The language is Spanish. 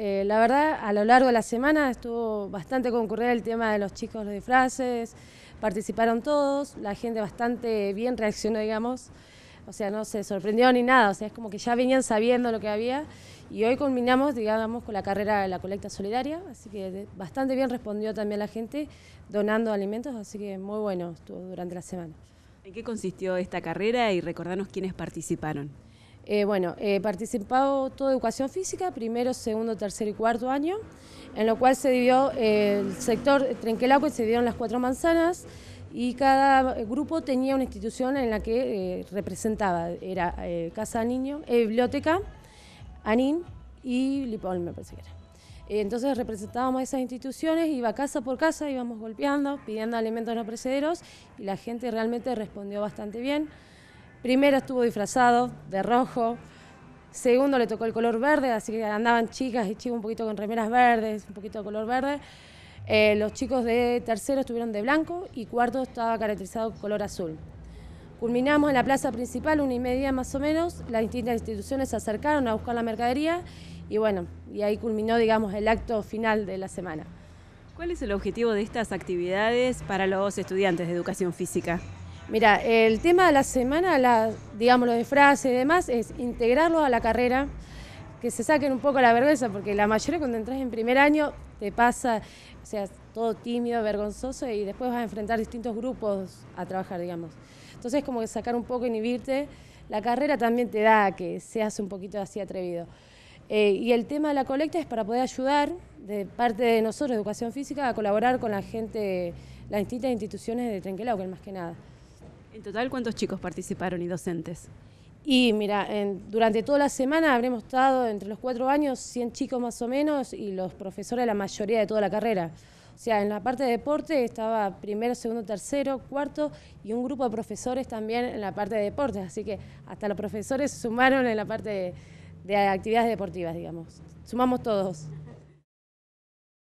Eh, la verdad, a lo largo de la semana estuvo bastante concurrido el tema de los chicos, de disfraces, participaron todos, la gente bastante bien reaccionó, digamos, o sea, no se sorprendió ni nada, o sea, es como que ya venían sabiendo lo que había y hoy culminamos, digamos, con la carrera de la colecta solidaria, así que bastante bien respondió también la gente donando alimentos, así que muy bueno estuvo durante la semana. ¿En qué consistió esta carrera y recordarnos quiénes participaron? Eh, bueno, he participado todo educación física, primero, segundo, tercero y cuarto año, en lo cual se dio eh, el sector Trenquelaco y se dieron las cuatro manzanas y cada grupo tenía una institución en la que eh, representaba. Era Casa Niño, Biblioteca, ANIN y Lipol, me parece que era. Entonces representábamos esas instituciones, iba casa por casa, íbamos golpeando, pidiendo alimentos no precederos y la gente realmente respondió bastante bien. Primero estuvo disfrazado de rojo, segundo le tocó el color verde, así que andaban chicas y chicos un poquito con remeras verdes, un poquito de color verde. Eh, los chicos de tercero estuvieron de blanco y cuarto estaba caracterizado con color azul. Culminamos en la plaza principal, una y media más o menos. Las distintas instituciones se acercaron a buscar la mercadería y bueno, y ahí culminó, digamos, el acto final de la semana. ¿Cuál es el objetivo de estas actividades para los estudiantes de educación física? Mira, el tema de la semana, la, digamos, de frase y demás, es integrarlo a la carrera, que se saquen un poco la vergüenza, porque la mayoría cuando entras en primer año te pasa, o sea, todo tímido, vergonzoso, y después vas a enfrentar distintos grupos a trabajar, digamos. Entonces, como que sacar un poco, inhibirte. La carrera también te da que seas un poquito así atrevido. Eh, y el tema de la colecta es para poder ayudar, de parte de nosotros, Educación Física, a colaborar con la gente, las distintas instituciones de que más que nada. En total, ¿cuántos chicos participaron y docentes? Y mira, durante toda la semana habremos estado entre los cuatro años, 100 chicos más o menos, y los profesores la mayoría de toda la carrera. O sea, en la parte de deporte estaba primero, segundo, tercero, cuarto y un grupo de profesores también en la parte de deportes. Así que hasta los profesores sumaron en la parte de actividades deportivas, digamos. Sumamos todos.